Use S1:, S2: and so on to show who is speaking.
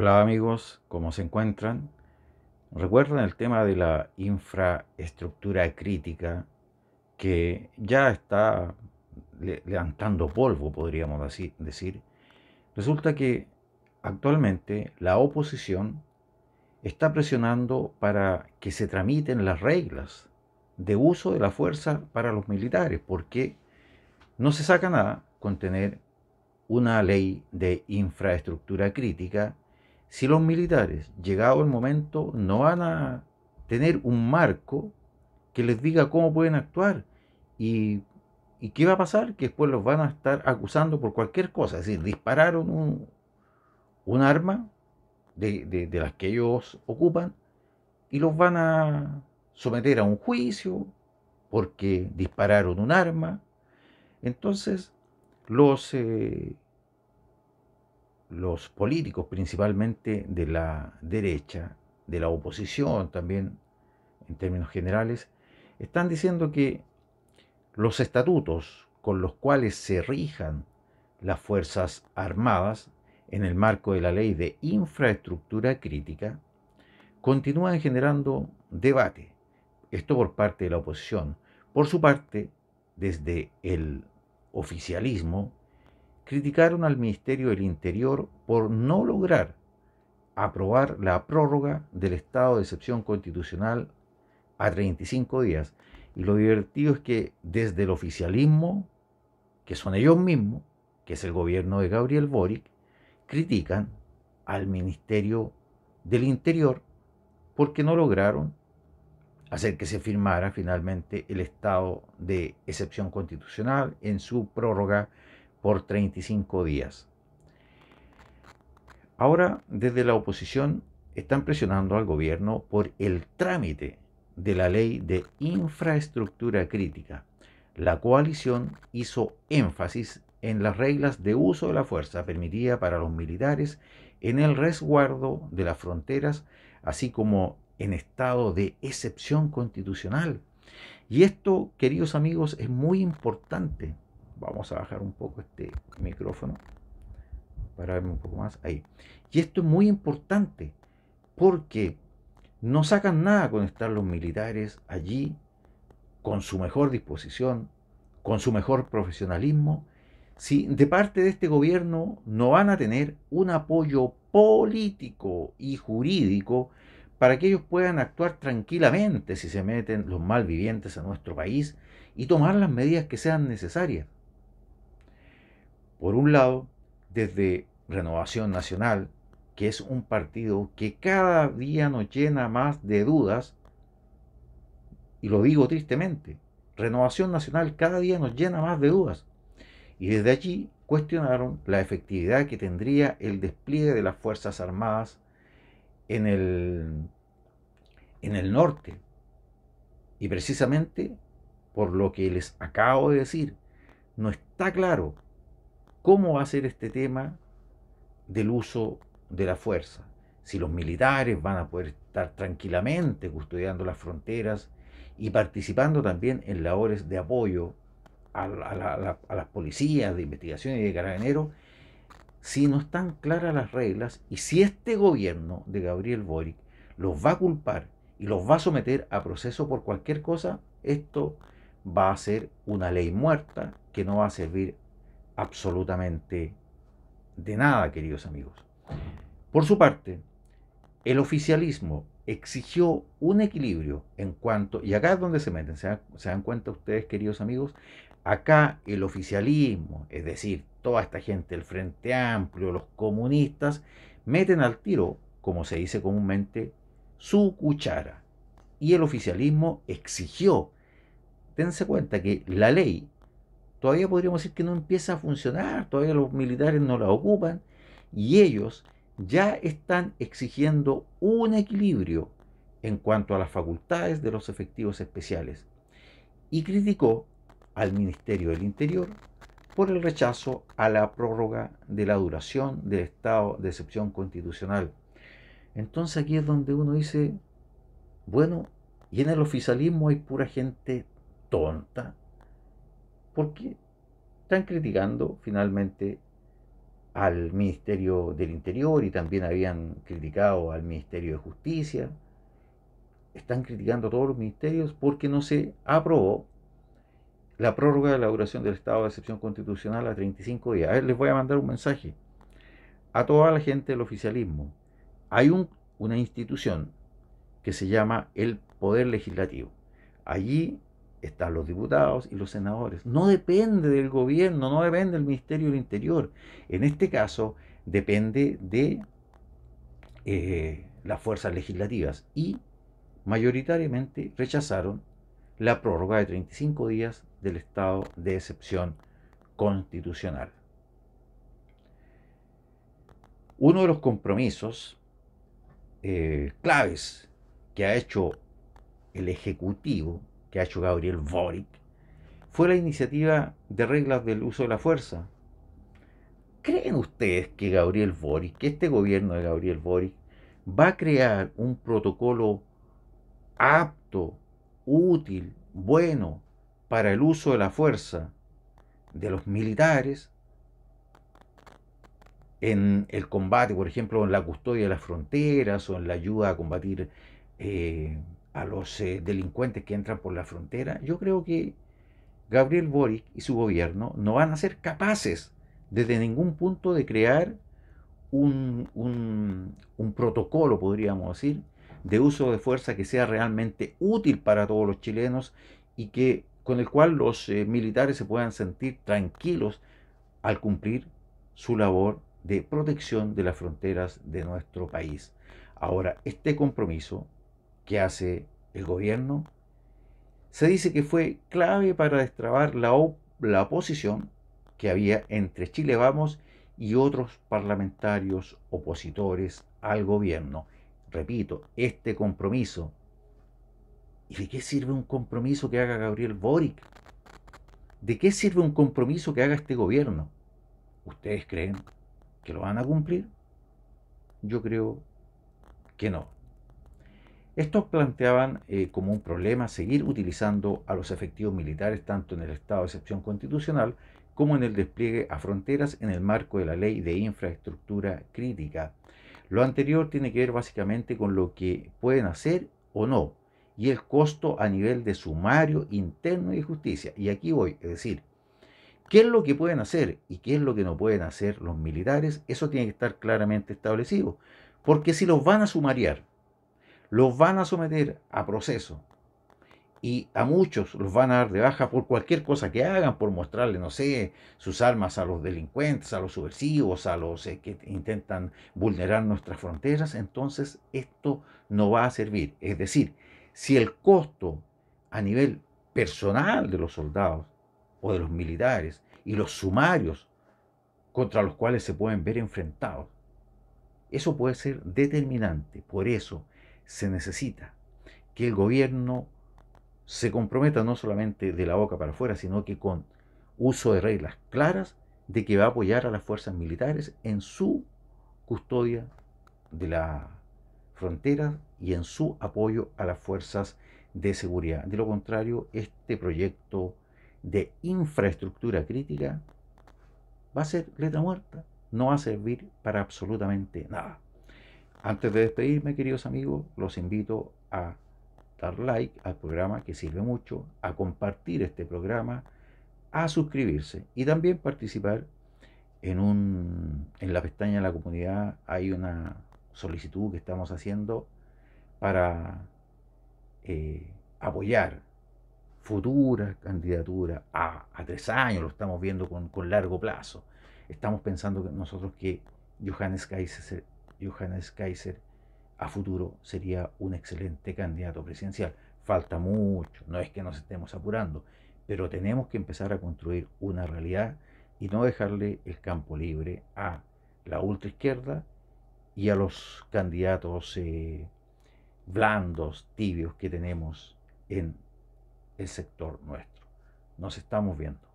S1: Hola amigos, ¿cómo se encuentran? Recuerdan el tema de la infraestructura crítica que ya está levantando polvo, podríamos decir. Resulta que actualmente la oposición está presionando para que se tramiten las reglas de uso de la fuerza para los militares, porque no se saca nada con tener una ley de infraestructura crítica si los militares, llegado el momento, no van a tener un marco que les diga cómo pueden actuar y, qué va a pasar, que después los van a estar acusando por cualquier cosa. Es decir, dispararon un, arma de, las que ellos ocupan y los van a someter a un juicio porque dispararon un arma. Entonces, los eh, los políticos, principalmente de la derecha, de la oposición también, en términos generales, están diciendo que los estatutos con los cuales se rijan las Fuerzas Armadas en el marco de la ley de infraestructura crítica, continúan generando debate. Esto por parte de la oposición. Por su parte, desde el oficialismo, criticaron al Ministerio del Interior por no lograr aprobar la prórroga del estado de excepción constitucional a 35 días. Y lo divertido es que desde el oficialismo, que son ellos mismos, que es el gobierno de Gabriel Boric, critican al Ministerio del Interior porque no lograron hacer que se firmara finalmente el estado de excepción constitucional en su prórroga por 35 días. Ahora, desde la oposición, están presionando al gobierno por el trámite de la ley de infraestructura crítica. La coalición hizo énfasis en las reglas de uso de la fuerza permitida para los militares en el resguardo de las fronteras, así como en estado de excepción constitucional. Y esto, queridos amigos, es muy importante vamos a bajar un poco este micrófono para verme un poco más ahí. Y esto es muy importante porque no sacan nada con estar los militares allí con su mejor disposición, con su mejor profesionalismo, si de parte de este gobierno no van a tener un apoyo político y jurídico para que ellos puedan actuar tranquilamente si se meten los malvivientes a nuestro país y tomar las medidas que sean necesarias. Por un lado, desde Renovación Nacional, que es un partido que cada día nos llena más de dudas, y lo digo tristemente, Renovación Nacional cada día nos llena más de dudas. Y desde allí cuestionaron la efectividad que tendría el despliegue de las Fuerzas Armadas en el, en el norte. Y precisamente por lo que les acabo de decir, no está claro cómo va a ser este tema del uso de la fuerza. Si los militares van a poder estar tranquilamente custodiando las fronteras y participando también en labores de apoyo a, las policías de investigación y de carabineros, si no están claras las reglas y si este gobierno de Gabriel Boric los va a culpar y los va a someter a proceso por cualquier cosa, esto va a ser una ley muerta que no va a servir absolutamente de nada, queridos amigos. Por su parte, el oficialismo exigió un equilibrio en cuanto, y acá es donde se meten, ¿se dan, cuenta ustedes, queridos amigos, acá el oficialismo, es decir, toda esta gente, el Frente Amplio, los comunistas, meten al tiro, como se dice comúnmente, su cuchara. Y el oficialismo exigió, tense cuenta que la ley todavía podríamos decir que no empieza a funcionar, todavía los militares no la ocupan y ellos ya están exigiendo un equilibrio en cuanto a las facultades de los efectivos especiales y criticó al Ministerio del Interior por el rechazo a la prórroga de la duración del estado de excepción constitucional. Entonces aquí es donde uno dice, bueno, y en el oficialismo hay pura gente tonta, porque están criticando finalmente al Ministerio del Interior y también habían criticado al Ministerio de Justicia. Están criticando a todos los ministerios porque no se aprobó la prórroga de la duración del estado de excepción constitucional a 35 días. les voy a mandar un mensaje a toda la gente del oficialismo. Hay una institución que se llama el Poder Legislativo. Allí están los diputados y los senadores. No depende del gobierno, no depende del Ministerio del Interior. En este caso, depende de eh, las fuerzas legislativas y mayoritariamente rechazaron la prórroga de 35 días del estado de excepción constitucional. Uno de los compromisos eh, claves que ha hecho el Ejecutivo que ha hecho Gabriel Boric fue la iniciativa de reglas del uso de la fuerza. ¿Creen ustedes que Gabriel Boric, que este gobierno de Gabriel Boric, va a crear un protocolo apto, útil, bueno para el uso de la fuerza de los militares en el combate, por ejemplo, en la custodia de las fronteras o en la ayuda a combatir eh, a los eh, delincuentes que entran por la frontera, yo creo que Gabriel Boric y su gobierno no van a ser capaces desde ningún punto de crear un, protocolo, podríamos decir, de uso de fuerza que sea realmente útil para todos los chilenos y que con el cual los eh, militares se puedan sentir tranquilos al cumplir su labor de protección de las fronteras de nuestro país. Ahora, este compromiso que hace el gobierno, se dice que fue clave para destrabar la, la oposición que había entre Chile Vamos y otros parlamentarios opositores al gobierno. Repito, este compromiso. ¿Y de qué sirve un compromiso que haga Gabriel Boric? ¿De qué sirve un compromiso que haga este gobierno? ¿Ustedes creen que lo van a cumplir? Yo creo que no. Estos planteaban eh, como un problema seguir utilizando a los efectivos militares tanto en el estado de excepción constitucional como en el despliegue a fronteras en el marco de la ley de infraestructura crítica. Lo anterior tiene que ver básicamente con lo que pueden hacer o no y el costo a nivel de sumario interno y justicia. Y aquí voy, es decir, ¿Qué es lo que pueden hacer y qué es lo que no pueden hacer los militares? Eso tiene que estar claramente establecido. Porque si los van a sumariar los van a someter a proceso y a muchos los van a dar de baja por cualquier cosa que hagan, por mostrarle, no sé, sus armas a los delincuentes, a los subversivos, a los eh, que intentan vulnerar nuestras fronteras, entonces esto no va a servir. Es decir, si el costo a nivel personal de los soldados o de los militares y los sumarios contra los cuales se pueden ver enfrentados, eso puede ser determinante. Por eso, se necesita que el gobierno se comprometa no solamente de la boca para afuera, sino que con uso de reglas claras de que va a apoyar a las fuerzas militares en su custodia de la frontera y en su apoyo a las fuerzas de seguridad. De lo contrario, este proyecto de infraestructura crítica va a ser letra muerta, no va a servir para absolutamente nada. Antes de despedirme, queridos amigos, los invito a dar like al programa que sirve mucho, a compartir este programa, a suscribirse y también participar en, un, en la pestaña de la comunidad. Hay una solicitud que estamos haciendo para eh, apoyar futuras candidaturas a, tres años, lo estamos viendo con, con largo plazo. Estamos pensando que nosotros que Johannes Kaiser Johannes Kaiser a futuro sería un excelente candidato presidencial. Falta mucho, no es que nos estemos apurando, pero tenemos que empezar a construir una realidad y no dejarle el campo libre a la ultraizquierda y a los candidatos eh, blandos, tibios que tenemos en el sector nuestro. Nos estamos viendo.